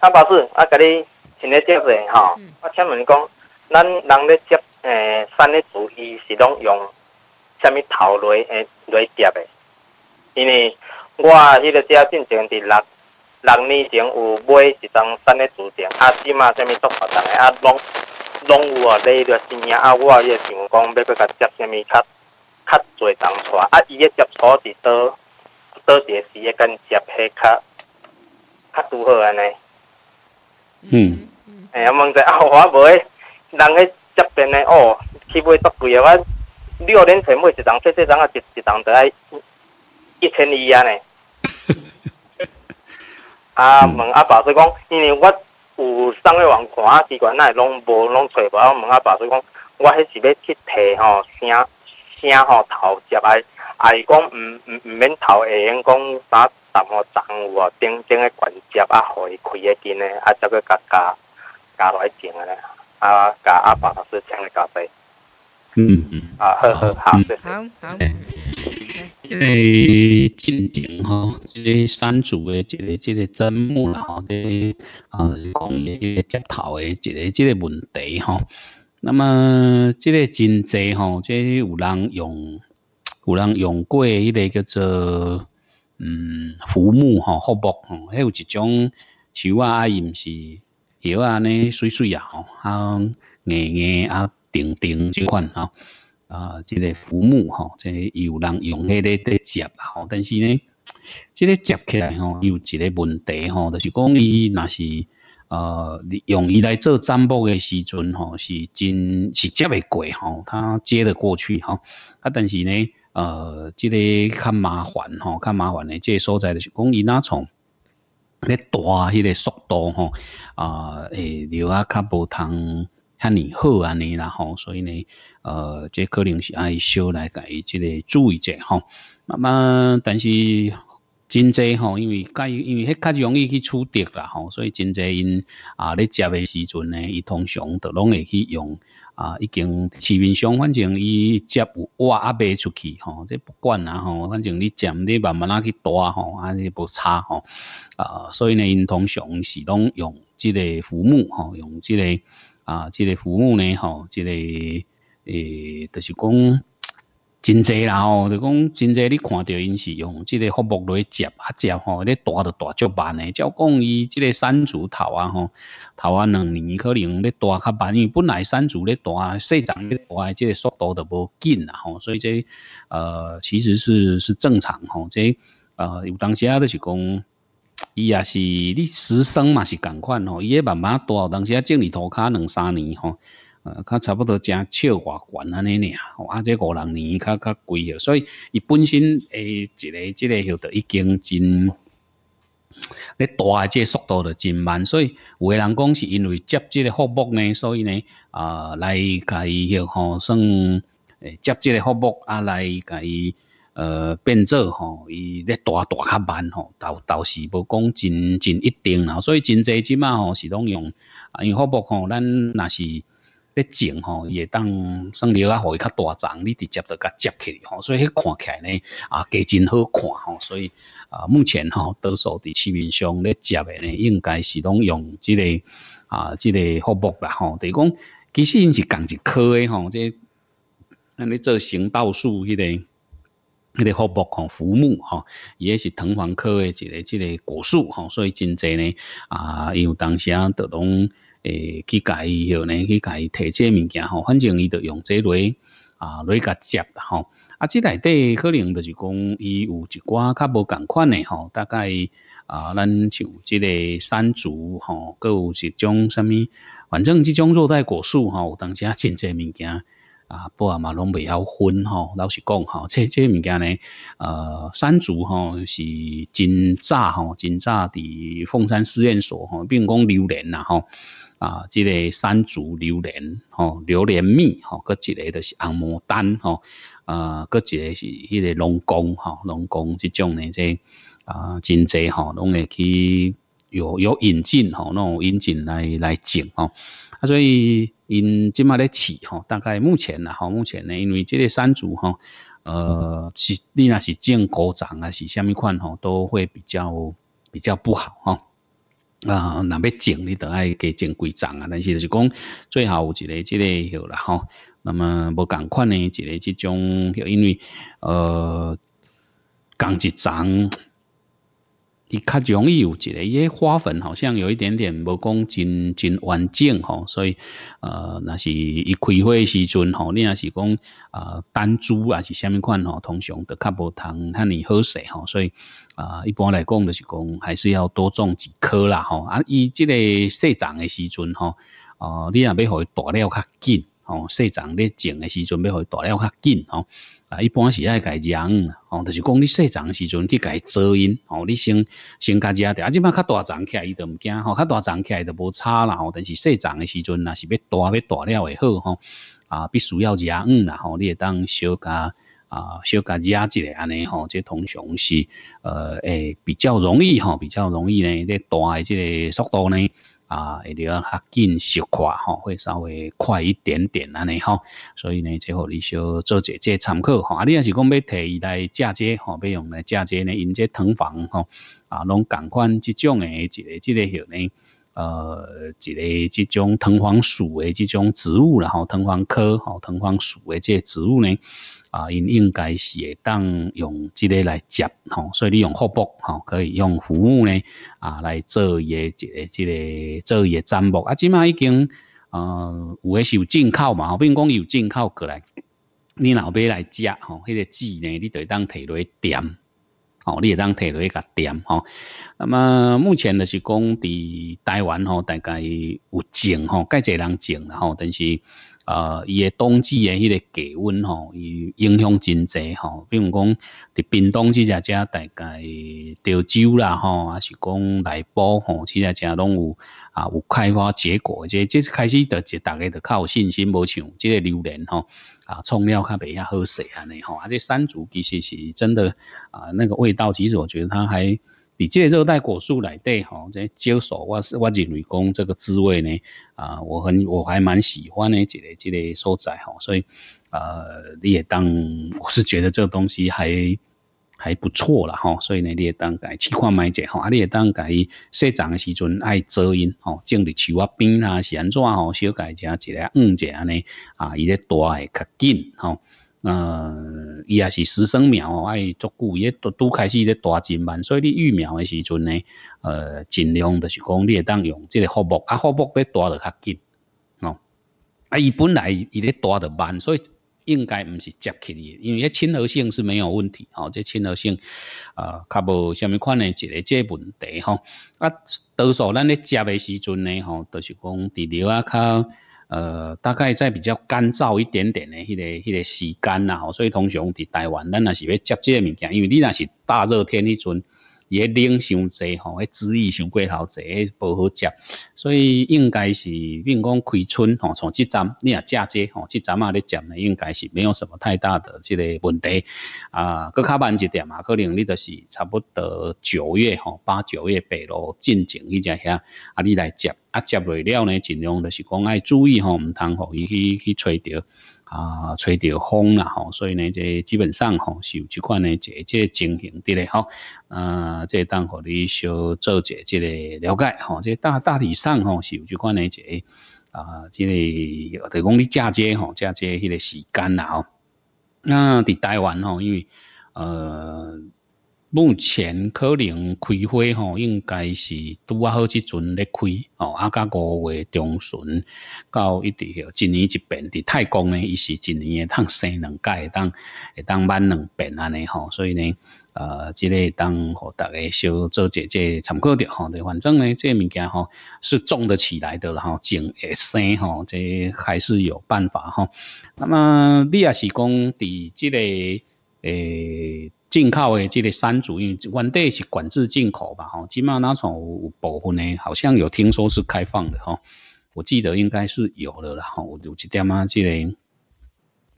阿爸子，啊，甲你先来接下吼。我请问讲，咱人咧接诶三咧竹，伊是拢用啥物头类诶类接诶？因为我迄个只进前伫六六年前有买一张三咧竹埕，阿起码啥物竹头长诶，阿拢拢有啊，内底生芽。啊，我伊个想讲，要阁甲接啥物较较侪丛出，啊，伊个接伫倒倒一个时间接下较较拄好安尼。嗯，哎，我问一下，我买人迄这边的哦，去买多贵的？我六年前买一幢，细细幢啊，一一栋大概一千二啊呢。啊，问阿爸说讲，因为我有送个网看啊，机关内拢无，拢找无。我问阿爸说讲，我迄是要去摕吼，啥啥吼头接来，还是讲毋毋唔免头，会用讲啥？什么脏污啊，顶顶个关节啊，互伊开个紧嘞，啊，再个加加落去种个嘞，啊，加阿爸阿叔请个咖啡。嗯嗯啊好好好的好诶，因为近近吼，即个山竹的即个即个针木啦，即个啊讲即个接头的即个即个问题吼。那么即个真济吼，即有人用，有人用过一个叫做。嗯，浮木吼，浮木吼，迄有一种树啊，也是叶啊尼水水啊，吼，啊硬硬啊，顶顶即款啊，啊，这个浮木即、个伊有人用迄个来接吧，吼，但是呢，即个接起来吼，有一个问题吼，就是讲伊若是呃，用伊来做占卜的时阵吼，是真，是接会过吼，他接得过去吼，啊，但是呢。呃，即、这个较麻烦吼、较麻烦的，即、这个所在就是讲伊那从咧大迄个速度吼，啊、哦，诶、呃，流啊较无通遐尼好安尼啦吼、所以呢，呃，即可能是爱小来甲伊即个注意者吼，慢、哦、但是。真济吼，因为介因为迄较容易去取得啦吼，所以真济因啊咧食诶时阵呢，伊通常都拢会去用啊，已经市面上反正伊接有挖卖出去吼，这不管啦吼，反正你接你慢慢啊去大吼，还是不差吼。啊，所以呢，因通常是拢用即个辅木吼，用这个啊，这个辅木呢吼，这个诶，就是讲。真侪啦吼，就讲真侪你看到因是用即个服木类接啊接吼，你大都大足慢诶。照讲伊即个山竹头啊吼，头啊两年可能咧大较慢，因为本来山竹咧大，细长咧大，即个速度著无紧啦吼，所以这呃其实是是正常吼，这呃有当时啊就是讲，伊也是你时生嘛是共款吼，伊慢慢大，当时啊种你涂骹两三年吼。呃，较差不多正少外悬安尼呢，啊，这五六年较较贵哟，所以伊本身诶，一个、一个许着已经真，咧大即个速度着真慢，所以有诶人讲是因为接即个服务呢，所以呢，啊，来甲伊许吼算诶，接即个服务啊，来甲伊呃变做吼，伊咧大大较慢吼，到到时无讲真真一定啦，所以真侪即满吼是拢用啊，因服务吼咱若是。咧种吼，伊会当算了啊，伊较大丛，你直接着甲接起吼，所以迄看起来呢，啊，加真好看吼，所以啊，目前吼，多数伫市面上咧接诶呢，应该是拢用即个啊，即个服务啦吼，等于讲，其实因是共一科诶吼，即，安尼做行道树迄个，迄个树木吼，浮木伊也是藤黄科的一个即个果树吼，所以真济呢，啊，有当时啊，都拢。诶，去甲伊后呢，去甲摕即个物件吼，反正伊着用即类啊类甲接吼。啊，即内底可能着是讲伊有一寡较无共款诶吼。大概啊，咱像即个山竹吼，佮有是种啥物，反正即种热带果树吼，有当时啊真济物件啊，不啊嘛拢袂晓分吼。老实讲吼，即即物件呢，呃，山竹吼是真早吼，真早伫凤山实验所吼，并讲榴莲啦吼。啊，即个山竹、榴莲，吼，榴莲蜜，吼，各一个都是红牡丹，吼，呃，各之个是迄个龙宫，哈，龙宫这种呢，即啊，真侪，哈，拢会去有有引进，吼，那种引进来来种，吼，啊，所以因即卖咧饲，吼，大概目前啦吼，目前呢，因为即个山竹，哈，呃，是你那是种高长啊，是虾米款吼，都会比较比较不好，哈。啊，那要种你著爱加种几丛啊，但是就是讲最好有一个即个许啦吼，那么无共款呢一个即种许，因为呃，共一丛。伊较容易有一个，耶花粉好像有一点点无讲真真完整吼，所以呃那是伊开花时阵吼，你若是讲呃单株还是虾米款吼，通常都较无通遐尼好势吼，所以啊一般来讲就是讲还是要多种几棵啦吼，啊伊即个细长的时阵吼，哦你若要互伊大了较紧吼，细长咧种的时阵要互伊大了较紧吼。啊，一般是爱盖章，吼，就是讲你细诶时阵去盖遮阴，吼，你先先盖遮着，啊，即摆较大章起来伊著毋惊，吼，较大章起来著无差啦，吼，但是细章诶时阵若是要大要大了会好，吼，啊，必须要章，啦，吼你会当小甲啊，小加压一个安尼，吼，即通常是呃，诶，比较容易，吼，比较容易呢，咧大诶即个速度呢。啊，会定较紧熟快吼，会稍微快一点点安尼吼，所以呢，最好你少做者即参考吼。啊，你若是讲要摕伊来嫁接吼，要用来嫁接呢，因即藤房吼，啊，拢共款即种诶，一个即个许呢，呃，一个即种藤黄属诶，即种植物啦吼，藤黄科吼，藤黄属诶，即个植物呢。啊，因应该是会当用即个来接吼，所以你用福布吼，可以用服务呢啊来做诶即个即个做诶节目啊，即码已经呃有诶是有进口嘛，吼，比如讲有进口过来，你老爸来接吼，迄个纸呢，你就当摕落去点。哦，你会当摕落去甲点吼。那么目前著是讲伫台湾吼，大概有种吼，一个人种吼、但是。啊，伊诶冬季诶迄个低温吼，伊影响真济吼。比如讲，伫冻即季节，大概潮州啦吼，抑是讲内部吼，即实真拢有啊，有开花结果。即即开始，就一个家较有信心，无像即个榴莲吼啊，冲料较袂遐好势安尼吼啊，这山竹其实是真的啊，那个味道，其实我觉得它还。你个热带果树来对吼，来招手我是我认为讲这个滋味呢啊，我很我还蛮喜欢的这个这个所在吼，所以呃，也当我是觉得这个东西还还不错啦吼，所以呢，也当改去卖买者吼，啊，你也当改生长的时阵爱遮阴吼，种的树啊边啊安怎吼，小改者一个五者呢啊，伊咧大诶较紧吼。呃，伊也是十生苗，哎，久伊也都都开始咧大进慢，所以你育苗诶时阵呢，呃，尽量就是讲你当用即个服木，啊，服木要大得较紧，哦，啊，伊本来伊咧大得慢，所以应该毋是接起伊，因为迄亲和性是没有问题，哦，这亲和性啊，较无啥物款诶一个个问题，吼，啊，多数咱咧食诶时阵呢，吼，就是讲伫料啊较。呃，大概在比较干燥一点点的迄个、迄个时间啦，吼，所以通常伫台湾，咱若是要接这物件，因为你若是大热天你穿。伊也冷伤济吼，还注意伤过头济，无好食。所以应该是，比如讲开春吼，从即站你也食接吼，即站啊咧食呢，应该是没有什么太大的即个问题啊，佫较慢一点嘛，可能你就是差不多九月吼，八九月白露进前伊只遐，啊你来食啊食未了呢，尽量就是讲爱注意吼，毋通吼伊去去吹着。啊，吹着风啦，吼，所以呢，这基本上吼是有这款的，这这情形的嘞，吼，呃，这当互你小做者，这个了解，吼，这大大体上吼是有这款的，这啊，这个在讲你嫁接，吼，嫁接迄个时间啦，吼，那伫台湾吼，因为呃。目前可能开花吼，应该是拄啊好即阵咧开哦。啊，到五月中旬到一许一年一变伫泰国呢，伊是一年会通生两届当，会当满两变安尼吼。所以呢，呃，即个当互大家小做一节参考着吼。反正呢，这物件吼是种得起来的啦，吼种会生吼，这还是有办法吼。那么你也是讲伫即个诶。进口诶，即个山竹，因为原底是管制进口吧，吼，起码哪从部分诶，好像有听说是开放的，吼，我记得应该是有了啦，吼，有一点啊，即个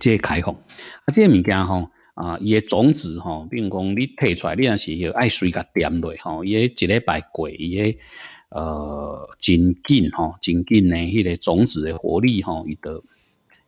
即开放，啊，即个物件吼，啊，伊诶种子吼，并讲你摕出来，你也是要爱随甲点落吼，伊一个拜过，伊诶，呃，真紧吼，真紧呢，迄个种子诶活力吼，伊都。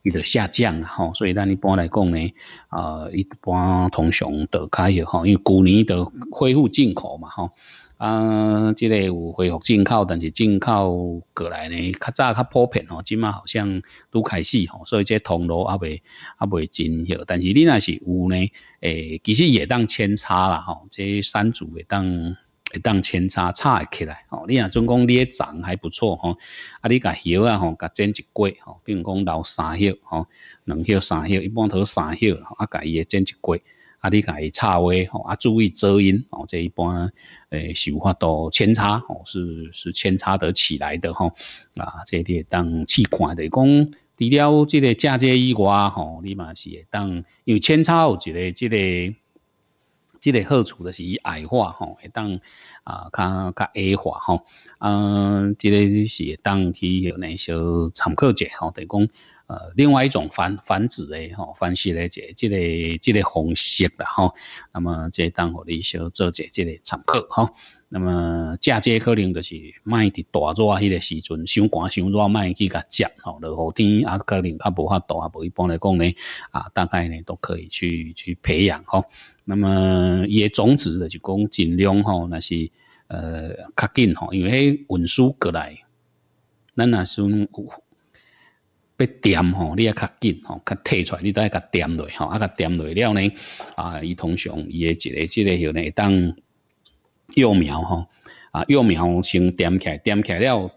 伊个下降啊，哈，所以咱一般来讲呢，呃，一般通常都开迄吼，因为旧年都恢复进口嘛，吼，啊，即个有恢复进口，但是进口过来呢，较早较普遍哦，即麦好像拄开始吼，所以这铜路也未也未真迄，但是你若是有呢，诶，其实也当扦插啦，吼、即这三组会当。会当扦插插会起来，吼！你像总讲你迄种还不错，吼！啊，你甲叶啊，吼，甲剪一过，吼，比如讲留三叶，吼，两叶三叶，一般都三叶，啊，甲伊也剪一过，啊，你甲伊插花吼，啊，注意遮阴，哦，这一般诶，手法都扦插，吼，是是扦插得起来的，吼！啊，这会当试看，就是讲除了这个嫁接以外，吼，你嘛是会当，因为扦插有一个这个。即个好处的是以矮化吼，会当啊较较矮化吼，嗯，即个是会当去内些参考者吼，等于讲呃另外一种繁繁殖的吼方式来者，即个即个方式啦吼，那么即当互的小些做些即个参考吼。那么嫁接可能就是卖伫大热迄个时阵，伤寒伤热卖去甲接吼，落雨天啊可能较无法度啊。无一般来讲呢，啊大概呢都可以去去培养吼。那么叶种子就讲尽量吼，那是呃较紧吼，因为迄运输过来，咱算有。要掂吼，你也较紧吼，较摕出来，你再甲掂落吼，啊甲掂落了呢，啊伊通常伊诶一个即个许呢当。幼苗吼，啊，幼苗先点起来，点起来了，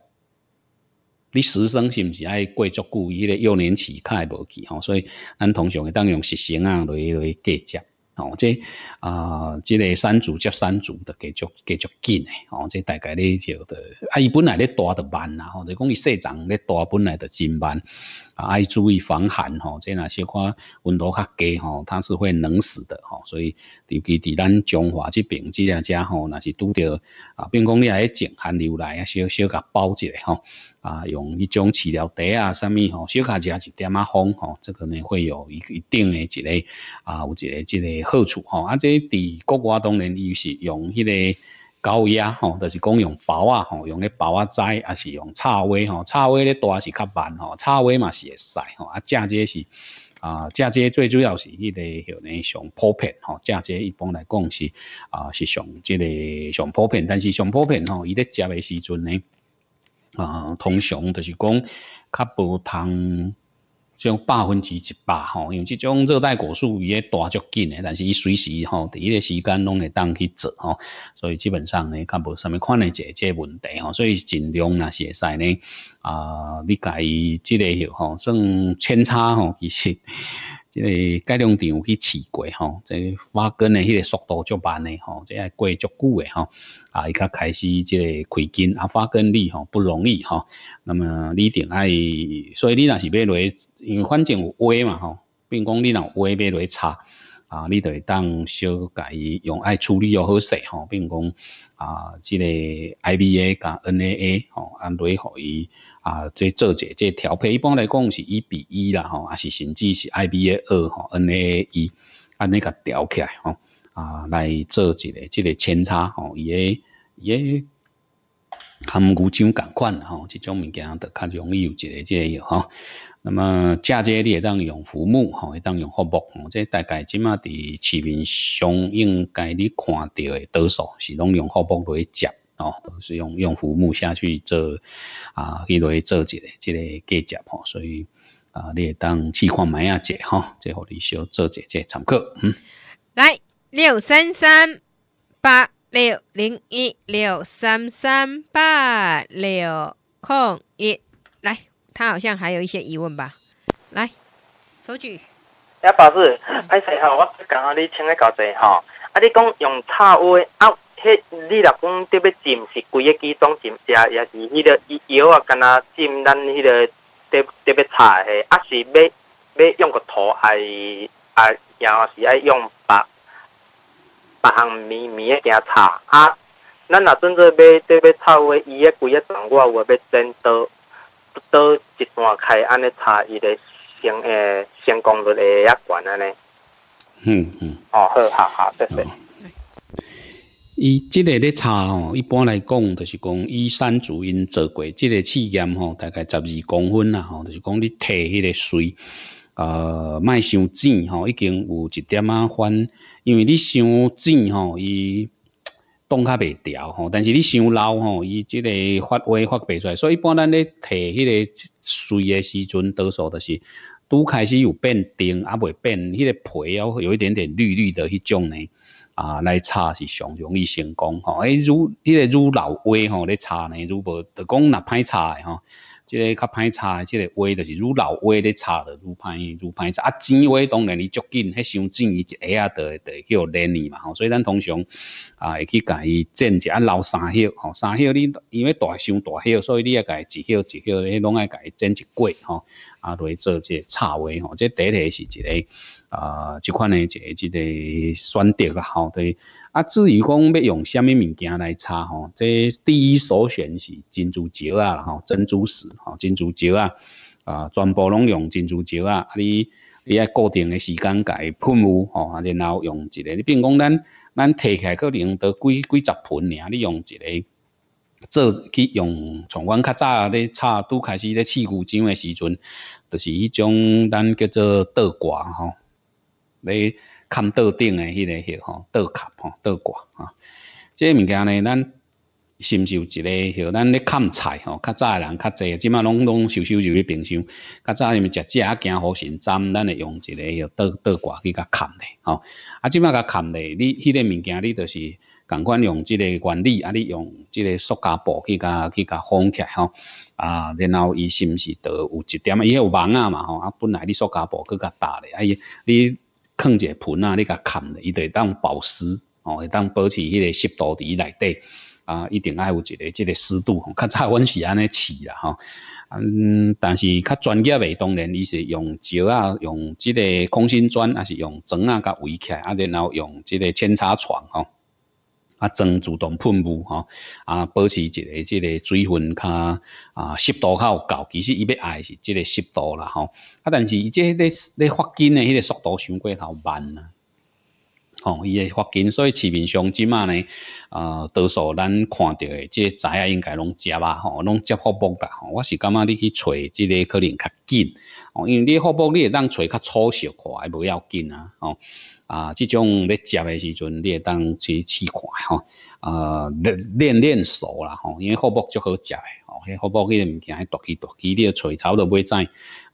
你时生是毋是爱过足骨？伊个幼年期开无去吼，所以咱通常会当用实习生来来接接。哦，即啊，这个三组接三组的继续继续紧诶。哦，即大概咧就的，啊伊本来咧大着慢啦，吼、就讲伊细长咧大本来着真慢。啊，爱注意防寒吼，即哪些可温度较低吼，它是会冷死的吼，所以尤其伫咱中华这边这两家吼，那是拄着啊，并讲你还种寒牛奶啊，小小甲包起来吼啊，用一种饲料袋啊，啥物吼，小家加一点啊风吼，这可能会有一一定的一个啊，有一个这个好处吼，啊，这在国外当然伊是用迄个。狗压吼，就是讲用包啊吼，用个包啊仔，啊是用插尾吼，插尾咧大是较慢吼，插尾嘛是会使吼，啊嫁接是啊嫁接最主要是一个吼呢上普遍吼，嫁接一般来讲是啊是上这个上普遍，但是上普遍吼，伊咧食诶时阵呢啊通常就是讲较无通。种百分之一百吼，因为这种热带果树也大足紧但是伊随时吼，第一个时间拢会当去做吼，所以基本上呢，看无什么看诶这个问题吼，所以尽量是些菜呢，啊，你介之类吼，算扦插吼，其实。即个改良场有去试过吼，即个花根呢，迄个速度足慢的吼，即个过足久的吼，啊，伊较开始即个开根啊，发根力吼不容易吼。那么你定爱，所以你若是要落，因为反正有歪嘛吼，并讲你若歪要落差。啊，你就会当小伊用爱处理又好势吼，并讲啊，这个 I B A 甲 N A A 吼，按镭互伊啊做做者，即调配一般来讲是一比一啦吼，啊是甚至是 I B A 二吼，N A A 一安尼甲调起来吼啊来做一个即个扦插吼，伊个伊个含牛掌共款吼，即种物件就较容易有一个即个吼。那么嫁接你也当用腐木吼，也当用厚木吼。这大概即马伫市面上应该你看到的多数是用用厚木来做哦，是用用腐木下去做啊，去做一即个嫁接吼。所以啊，你也当试看买啊节哈，最互你小做者节参考。嗯，来六三三八六零一六三三八六空一来。他好像还有一些疑问吧，来收据。阿宝子，拍我刚请你搞这哈，啊，你讲用草花，啊，迄你若讲特别浸是规个机桩浸食，也是迄个药啊，干呐浸，咱迄个特特别差的，啊是买买用个土，还啊，然后是爱用白白项米面个加擦啊。咱若阵做买做买草花，伊个规个种，我要剪刀。倒一段开安尼差伊个成诶成功率会也悬安尼。嗯嗯。哦好，好好谢谢。伊即个咧查吼，一般来讲就是讲伊山竹因做过即个试验吼，大概十二公分啦吼，就是讲你摕迄个水，呃卖伤钱吼，已经有一点啊反，因为你伤钱吼伊。冻较袂调吼，但是你伤老吼，伊即个发威发白出来，所以一般咱咧摕迄个水诶时阵，多数都是拄开始有变丁啊，袂变迄个皮哦，有一点点绿绿的迄种呢，啊，来擦是上容易成功吼。哎，愈迄个愈老威吼咧擦呢，愈无就讲若歹擦诶吼。即个较歹诶，即个歪就是如老歪咧插的如歹如歹插啊钱歪当然你足紧，迄伤钱伊一下会就会叫烂去嘛，吼，所以咱通常啊会去家伊剪只啊留三穴吼，三穴你因为大伤大穴，所以你啊家伊一穴一穴迄拢爱家己剪一过吼，啊来做即个插歪吼，这第个是一个啊即款诶一个一个选择个好的。啊，至于讲要用什么物件来擦吼，这第一首选是珍珠石啊，吼珍珠石，吼珍珠石啊，啊，全部拢用珍珠石啊，你你爱固定的时间伊喷雾吼，然后用一个，你比如讲咱咱摕起来可能得几几十盆尔，你用一个做去用，从阮较早咧插拄开始咧试固浆诶时阵，就是迄种咱叫做倒挂吼，你。看桌顶诶迄个迄吼，桌壳吼，倒挂啊！个物件呢，咱是毋是有一个许？咱咧砍菜吼，较早诶人较济，即马拢拢收收入去冰箱。较早因食食啊，惊保神针，咱会用一个迄倒倒挂去甲砍咧吼。啊，即马甲砍咧，你迄个物件你著是共款用即个原理啊，你用即个塑胶布去甲去甲封起来吼。啊，然后伊是毋是著有一点啊？伊有网啊嘛吼。啊，本来你塑胶布去甲搭咧，伊你。捧一个盆啊，你甲盖咧，伊得当保湿，哦，当保持迄个湿度伫内底啊，一定爱有一个这个湿度。较早阮是安尼饲啦吼，嗯，但是较专业诶，当然伊是用石啊，用即个空心砖，还是用砖啊甲围起，啊，然后用即个扦插床吼。啊，装自动喷雾吼，啊，保持一个即个水分，较啊湿度较高，其实伊要爱是即个湿度啦吼。啊，但是伊这个咧发根诶迄个速度伤过头慢啊。吼，伊会发根，所以市面上即卖呢，呃，多数咱看到即这仔啊，应该拢接啊，吼，拢接福啦吧。我是感觉你去找即个可能较紧哦，因为你福薄，你会当找较粗细快，无要紧啊哦。啊，即种咧食诶时阵，你会当去试看吼，啊，练练练手啦吼，因为荷包足好食的，哦，荷包伊的物件，独奇独奇，你个差草多买在，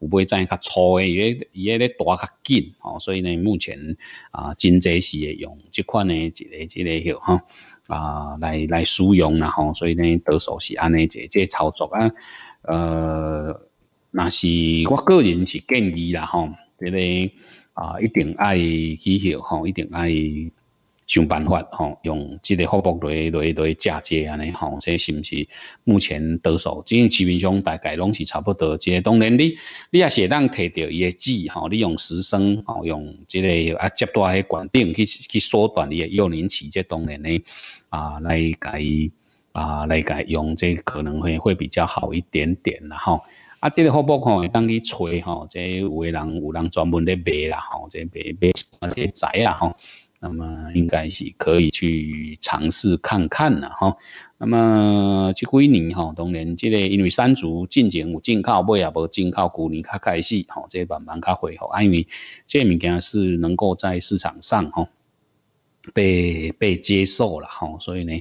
有买在较粗诶，伊个伊迄咧大较紧吼，所以呢，目前啊，真侪是用即款诶一个一个吼啊，来来使用啦吼，所以呢，多数是安尼，这这操作啊，呃，若是我个人是建议啦吼，这个。啊，一定爱去学吼，一定爱想办法吼，用即个福报来来来嫁接安尼吼，这是不是目前多数？即基本上大概拢是差不多。即当然你，你也是当摕到伊个籽吼，你用时生吼，用即个啊接多个管并去去缩短伊个幼年期，即当然呢啊来改啊来改用这可能会会比较好一点点啦吼。啊，这个福报吼，会当去吹吼，这有诶人有人专门咧卖啦吼，这卖卖这些宅啦吼，那么应该是可以去尝试看看啦吼。那么这几年吼，当然，即个因为山竹进前有进口，卖也无进口，古年较开始吼，这慢慢较复，吼，因为这物件是能够在市场上吼被被接受了吼，所以呢，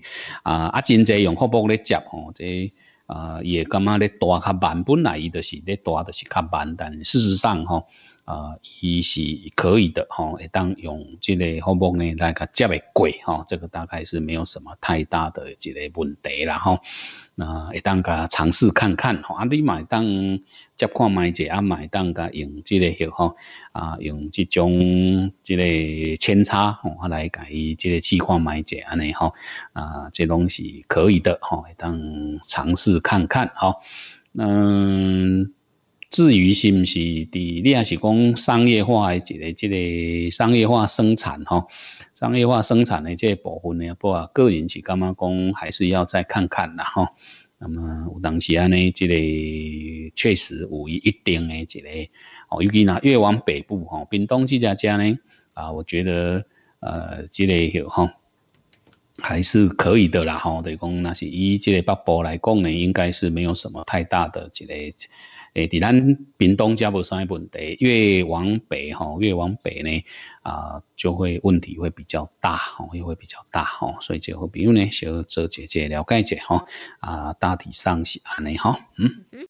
啊啊，真侪用福报咧接吼这。啊，也感觉咧？大较慢本来，伊就是咧大，就是较慢，但事实上吼，啊，伊是可以的吼，会当用这个科目呢来个接的过吼，这个大概是没有什么太大的一个问题啦。吼。啊，会当甲尝试看看吼，啊，你买当接看买者啊，买当甲用这个吼，啊，用这种这个扦插吼，来改伊这个计划买者安尼吼，啊，这东西可以的吼，会当尝试看看吼。嗯，至于是毋是，你二是讲商业化的一个这个商业化生产吼。商业化生产的这部分呢，不过个人是干嘛讲，还是要再看看啦哈。那么有当时呢，这个确实有一定的这个哦，尤其呢越往北部哈，冰冻这家家呢啊，我觉得呃这有哈还是可以的啦哈。等于讲，那是以这个北部来讲呢，应该是没有什么太大的这个诶，伫咱屏东遮无啥问题，越往北吼，越往北呢，啊，就会问题会比较大吼，也会比较大吼，所以就比如呢，小做一姐了解一吼，啊，大体上是安尼吼，嗯。